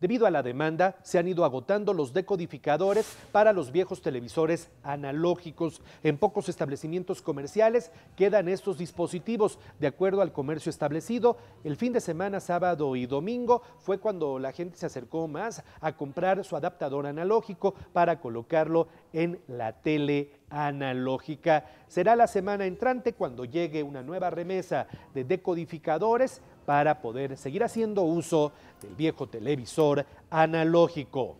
Debido a la demanda, se han ido agotando los decodificadores para los viejos televisores analógicos. En pocos establecimientos comerciales quedan estos dispositivos. De acuerdo al comercio establecido, el fin de semana, sábado y domingo fue cuando la gente se acercó más a comprar su adaptador analógico para colocarlo en la tele analógica. Será la semana entrante cuando llegue una nueva remesa de decodificadores para poder seguir haciendo uso del viejo televisor analógico.